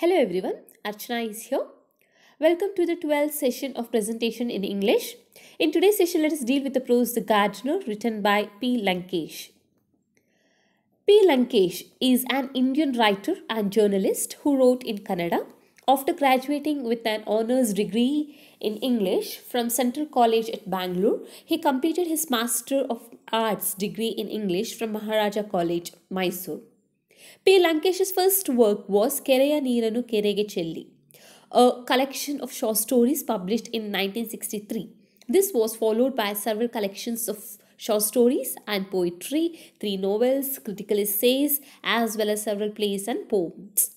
Hello everyone, Archana is here. Welcome to the 12th session of presentation in English. In today's session, let us deal with the prose The Gardener written by P. Lankesh. P. Lankesh is an Indian writer and journalist who wrote in Kannada. After graduating with an honours degree in English from Central College at Bangalore, he completed his Master of Arts degree in English from Maharaja College, Mysore. P. Lankesh's first work was Kereya Neeranu Kerege Chelli, a collection of short stories published in 1963. This was followed by several collections of short stories and poetry, three novels, critical essays, as well as several plays and poems.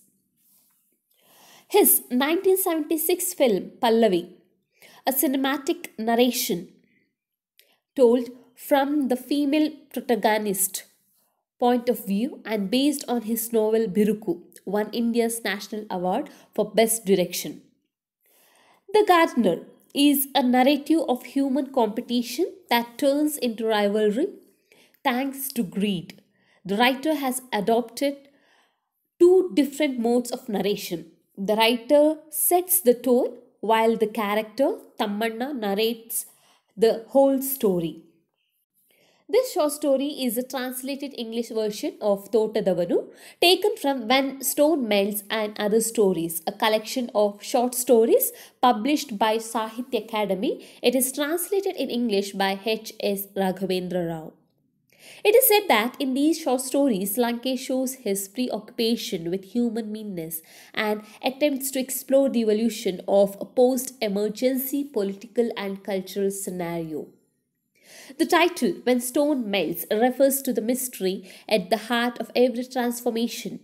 His 1976 film Pallavi, a cinematic narration told from the female protagonist point of view and based on his novel Biruku, won India's National Award for Best Direction. The Gardener is a narrative of human competition that turns into rivalry thanks to greed. The writer has adopted two different modes of narration. The writer sets the tone while the character Tamanna narrates the whole story. This short story is a translated English version of Thotadavanu, taken from When Stone Melts and Other Stories, a collection of short stories published by Sahitya Academy. It is translated in English by H. S. Raghavendra Rao. It is said that in these short stories, Lankesh shows his preoccupation with human meanness and attempts to explore the evolution of a post emergency political and cultural scenario. The title, When Stone Melts, refers to the mystery at the heart of every transformation,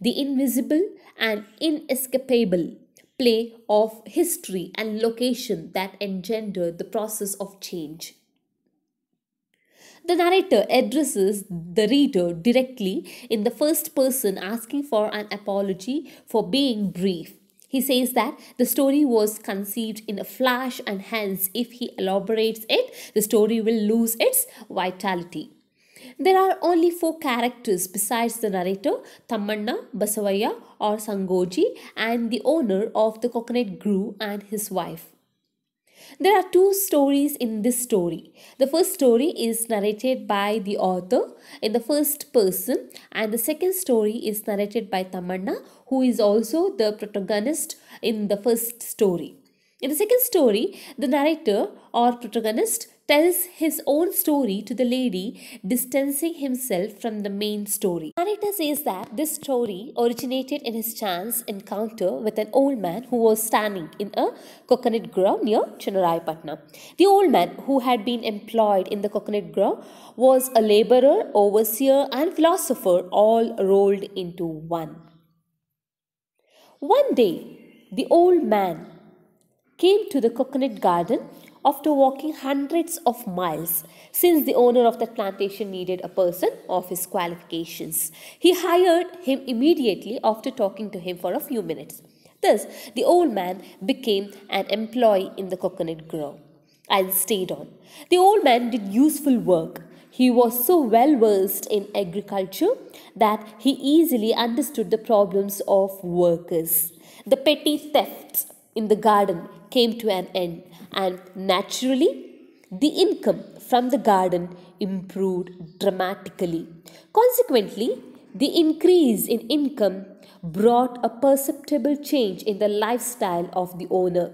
the invisible and inescapable play of history and location that engender the process of change. The narrator addresses the reader directly in the first person, asking for an apology for being brief he says that the story was conceived in a flash and hence if he elaborates it, the story will lose its vitality. There are only four characters besides the narrator, Tammanna, Basavaya or Sangoji and the owner of the coconut grew and his wife. There are two stories in this story. The first story is narrated by the author in the first person and the second story is narrated by Tamanna who is also the protagonist in the first story. In the second story, the narrator or protagonist tells his own story to the lady, distancing himself from the main story. The narrator says that this story originated in his chance encounter with an old man who was standing in a coconut grove near Chennarayapatnam. The old man, who had been employed in the coconut grove, was a laborer, overseer, and philosopher all rolled into one. One day, the old man came to the coconut garden after walking hundreds of miles since the owner of that plantation needed a person of his qualifications. He hired him immediately after talking to him for a few minutes. Thus, the old man became an employee in the coconut grove and stayed on. The old man did useful work. He was so well versed in agriculture that he easily understood the problems of workers. The petty thefts in the garden came to an end and naturally, the income from the garden improved dramatically. Consequently, the increase in income brought a perceptible change in the lifestyle of the owner.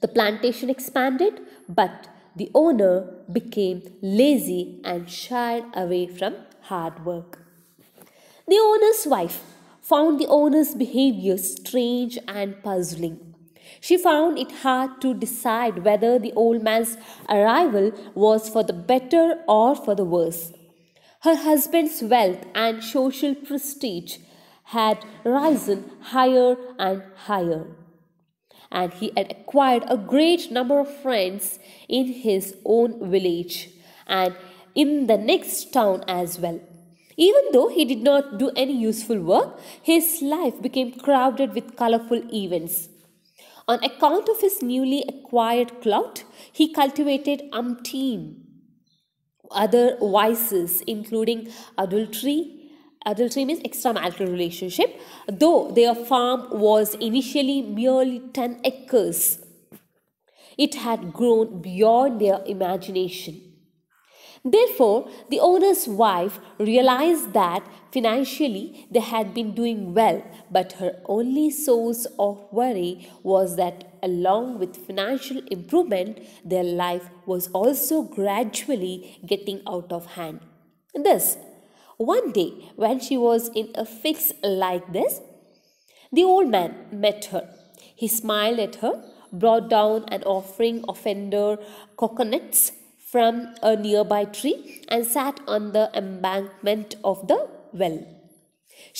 The plantation expanded, but the owner became lazy and shied away from hard work. The owner's wife found the owner's behavior strange and puzzling. She found it hard to decide whether the old man's arrival was for the better or for the worse. Her husband's wealth and social prestige had risen higher and higher, and he had acquired a great number of friends in his own village and in the next town as well. Even though he did not do any useful work, his life became crowded with colorful events. On account of his newly acquired clout, he cultivated umpteen other vices, including adultery. Adultery means extramarital relationship, though their farm was initially merely 10 acres. It had grown beyond their imagination. Therefore, the owner's wife realized that financially they had been doing well, but her only source of worry was that along with financial improvement, their life was also gradually getting out of hand. Thus, one day when she was in a fix like this, the old man met her. He smiled at her, brought down an offering of offender coconuts from a nearby tree and sat on the embankment of the well.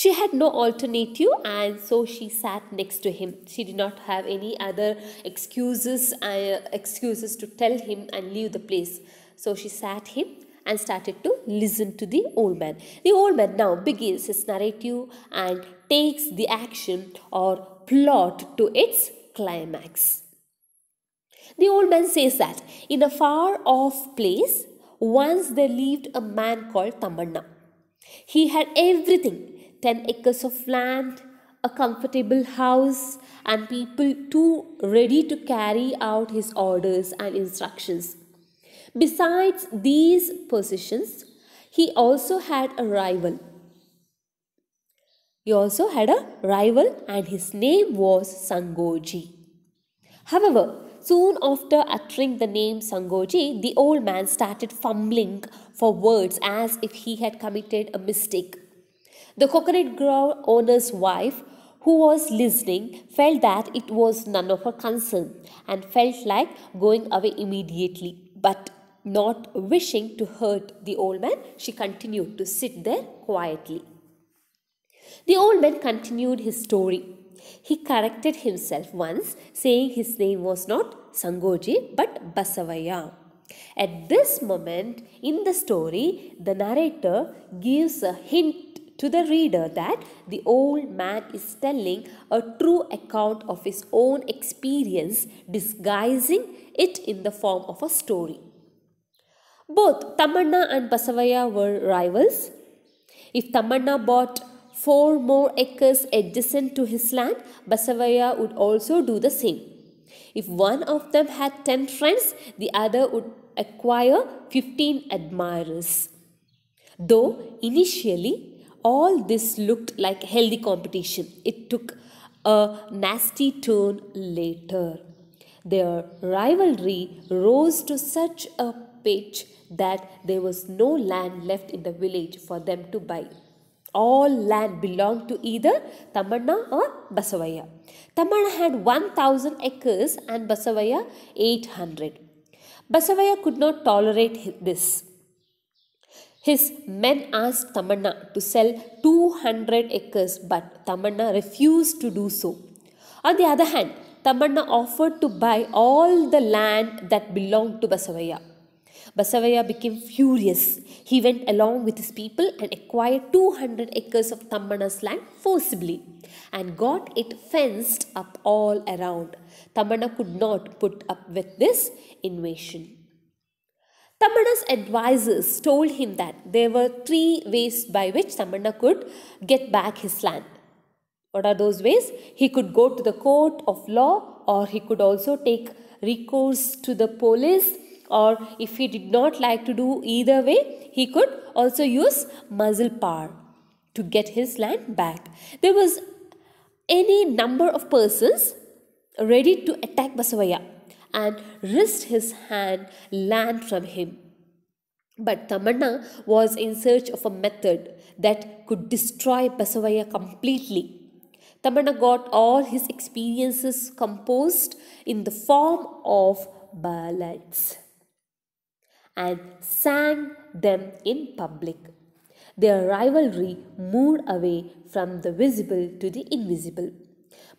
She had no alternative, and so she sat next to him. She did not have any other excuses uh, excuses to tell him and leave the place. So she sat him and started to listen to the old man. The old man now begins his narrative and takes the action or plot to its climax. The old man says that in a far off place, once there lived a man called Tamanna. He had everything 10 acres of land, a comfortable house, and people too ready to carry out his orders and instructions. Besides these positions, he also had a rival. He also had a rival, and his name was Sangoji. However, Soon after uttering the name Sangoji, the old man started fumbling for words as if he had committed a mistake. The coconut grove owner's wife, who was listening, felt that it was none of her concern and felt like going away immediately. But not wishing to hurt the old man, she continued to sit there quietly. The old man continued his story. He corrected himself once, saying his name was not Sangoji but Basavaya. At this moment in the story, the narrator gives a hint to the reader that the old man is telling a true account of his own experience, disguising it in the form of a story. Both Tamanna and Basavaya were rivals. If Tamanna bought four more acres adjacent to his land, Basavaya would also do the same. If one of them had 10 friends, the other would acquire 15 admirers. Though initially all this looked like healthy competition, it took a nasty turn later. Their rivalry rose to such a pitch that there was no land left in the village for them to buy all land belonged to either Tamanna or Basavaya. Tamanna had 1000 acres and Basavaya 800. Basavaya could not tolerate this. His men asked Tamanna to sell 200 acres but Tamanna refused to do so. On the other hand, Tamanna offered to buy all the land that belonged to Basavaya. Basavaya became furious. He went along with his people and acquired 200 acres of Tammana's land forcibly and got it fenced up all around. Tammana could not put up with this invasion. Tammana's advisors told him that there were three ways by which Tammana could get back his land. What are those ways? He could go to the court of law or he could also take recourse to the police or if he did not like to do either way, he could also use muzzle power to get his land back. There was any number of persons ready to attack Basavaya and wrest his hand land from him. But Tamanna was in search of a method that could destroy Basavaya completely. Tamanna got all his experiences composed in the form of ballads and sang them in public. Their rivalry moved away from the visible to the invisible.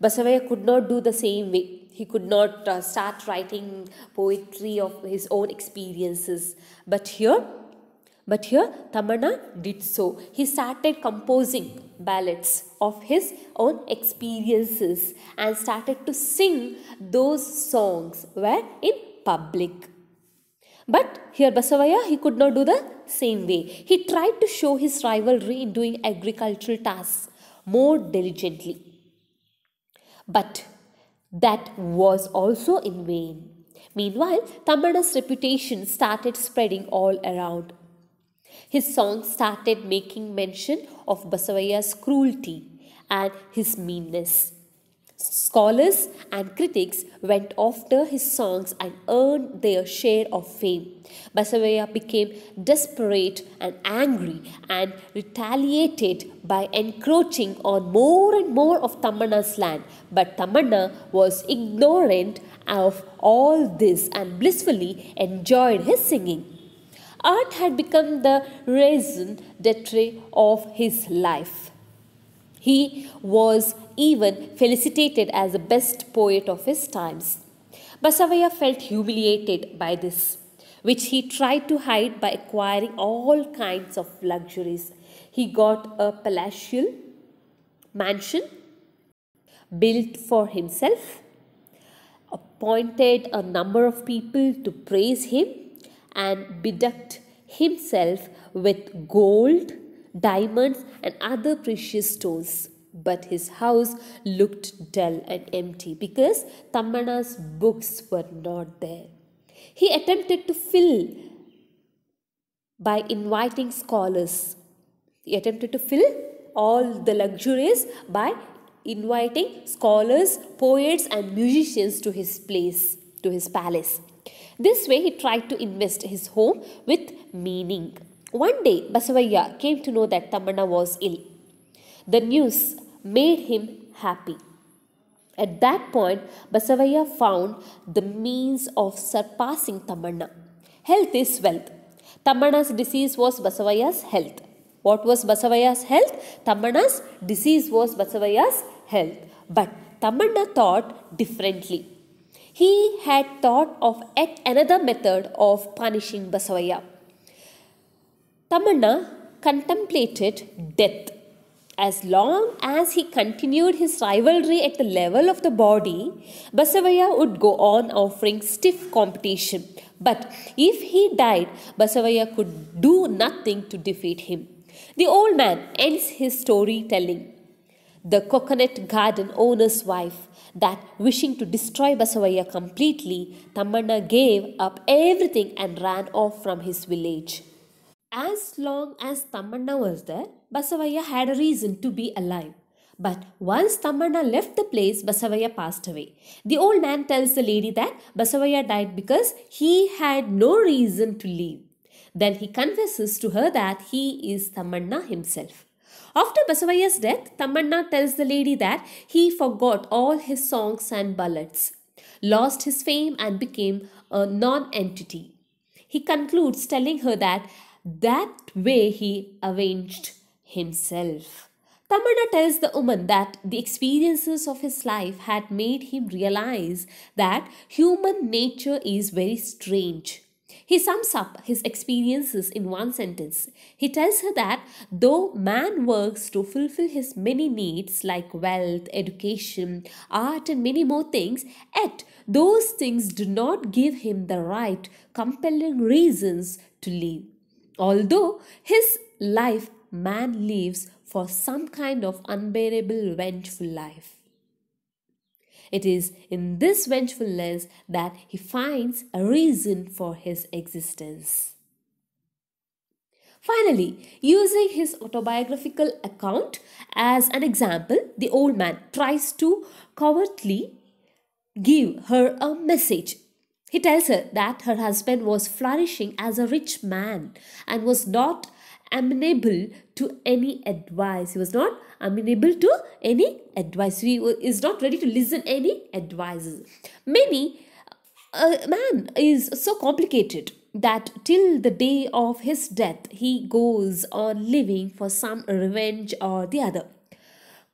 Basavaya could not do the same way. He could not uh, start writing poetry of his own experiences. But here, but here Tamana did so. He started composing ballads of his own experiences and started to sing those songs where in public. But here Basavaya, he could not do the same way. He tried to show his rivalry in doing agricultural tasks more diligently. But that was also in vain. Meanwhile, Tamana's reputation started spreading all around. His songs started making mention of Basavaya's cruelty and his meanness. Scholars and critics went after his songs and earned their share of fame. Basavaya became desperate and angry and retaliated by encroaching on more and more of Tamanna's land. But Tamanna was ignorant of all this and blissfully enjoyed his singing. Art had become the raison d'etre of his life. He was even felicitated as the best poet of his times. Basavaya felt humiliated by this, which he tried to hide by acquiring all kinds of luxuries. He got a palatial mansion built for himself, appointed a number of people to praise him, and bedecked himself with gold diamonds, and other precious stones. But his house looked dull and empty because Tammana's books were not there. He attempted to fill by inviting scholars. He attempted to fill all the luxuries by inviting scholars, poets, and musicians to his place, to his palace. This way, he tried to invest his home with meaning. One day, Basavaya came to know that Tamanna was ill. The news made him happy. At that point, Basavaya found the means of surpassing Tamanna. Health is wealth. Tamanna's disease was Basavaya's health. What was Basavaya's health? Tamanna's disease was Basavaya's health. But Tamanna thought differently. He had thought of yet another method of punishing Basavaya. Tamanna contemplated death. As long as he continued his rivalry at the level of the body, Basavaya would go on offering stiff competition. But if he died, Basavaya could do nothing to defeat him. The old man ends his story telling the coconut garden owner's wife that wishing to destroy Basavaya completely, Tamanna gave up everything and ran off from his village. As long as Tamanna was there, Basavaya had a reason to be alive. But once Tamanna left the place, Basavaya passed away. The old man tells the lady that Basavaya died because he had no reason to leave. Then he confesses to her that he is Tamanna himself. After Basavaya's death, Tamanna tells the lady that he forgot all his songs and ballads, lost his fame, and became a non entity. He concludes telling her that that way he avenged himself. Tamana tells the woman that the experiences of his life had made him realize that human nature is very strange. He sums up his experiences in one sentence. He tells her that though man works to fulfill his many needs like wealth, education, art, and many more things, yet those things do not give him the right, compelling reasons to live. Although his life man lives for some kind of unbearable vengeful life. It is in this vengefulness that he finds a reason for his existence. Finally, using his autobiographical account as an example, the old man tries to covertly give her a message he tells her that her husband was flourishing as a rich man and was not amenable to any advice. He was not amenable to any advice. He is not ready to listen any advices. Many a man is so complicated that till the day of his death he goes on living for some revenge or the other,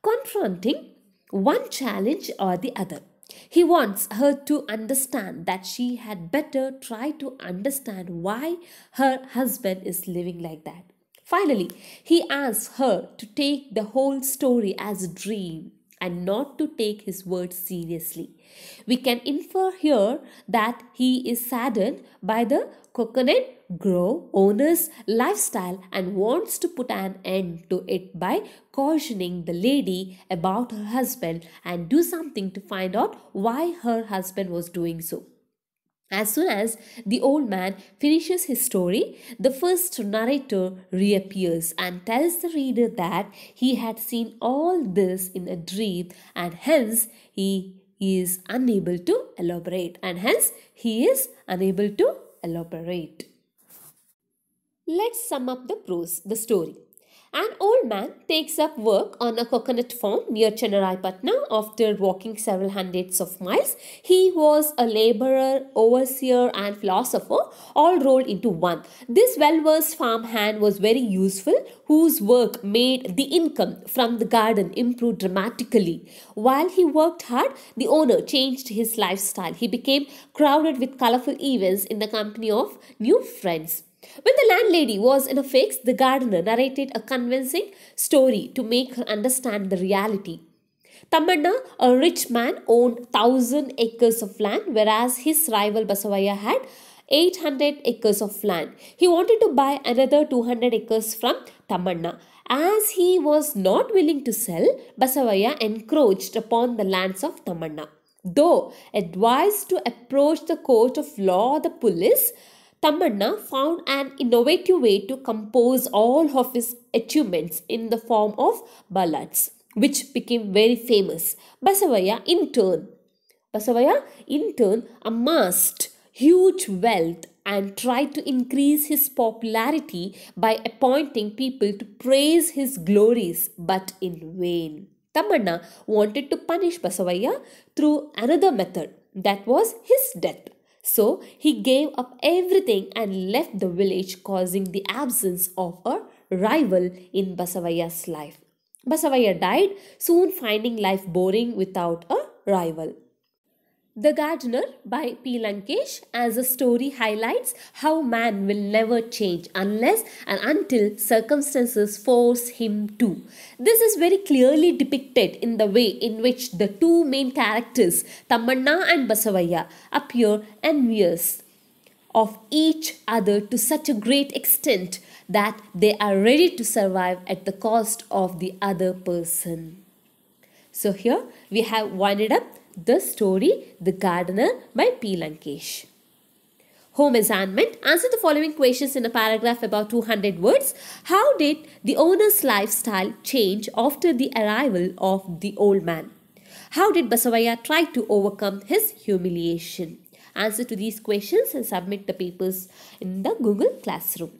confronting one challenge or the other. He wants her to understand that she had better try to understand why her husband is living like that. Finally, he asks her to take the whole story as a dream and not to take his words seriously. We can infer here that he is saddened by the coconut grow owner's lifestyle and wants to put an end to it by cautioning the lady about her husband and do something to find out why her husband was doing so. As soon as the old man finishes his story, the first narrator reappears and tells the reader that he had seen all this in a dream and hence he is unable to elaborate and hence he is unable to elaborate. Let's sum up the prose, the story. An old man takes up work on a coconut farm near Chennai, Patna. after walking several hundreds of miles. He was a laborer, overseer and philosopher all rolled into one. This well-versed farmhand was very useful whose work made the income from the garden improve dramatically. While he worked hard, the owner changed his lifestyle. He became crowded with colorful events in the company of new friends. When the landlady was in a fix, the gardener narrated a convincing story to make her understand the reality. Tamanna, a rich man, owned 1000 acres of land, whereas his rival Basavaya had 800 acres of land. He wanted to buy another 200 acres from Tamanna. As he was not willing to sell, Basavaya encroached upon the lands of Tamanna. Though advised to approach the court of law, or the police Tamanna found an innovative way to compose all of his achievements in the form of ballads, which became very famous. Basavaya, in turn, Basavaya, in turn, amassed huge wealth and tried to increase his popularity by appointing people to praise his glories, but in vain. Tamanna wanted to punish Basavaya through another method, that was his death. So he gave up everything and left the village, causing the absence of a rival in Basavaya's life. Basavaya died, soon finding life boring without a rival. The Gardener by P. Lankesh as a story highlights how man will never change unless and until circumstances force him to. This is very clearly depicted in the way in which the two main characters, Tamanna and Basavaya, appear envious of each other to such a great extent that they are ready to survive at the cost of the other person. So here we have winded up the story The Gardener by P. Lankesh. Home assignment. Answer the following questions in a paragraph about 200 words. How did the owner's lifestyle change after the arrival of the old man? How did Basavaya try to overcome his humiliation? Answer to these questions and submit the papers in the Google Classroom.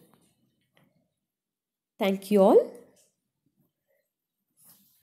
Thank you all.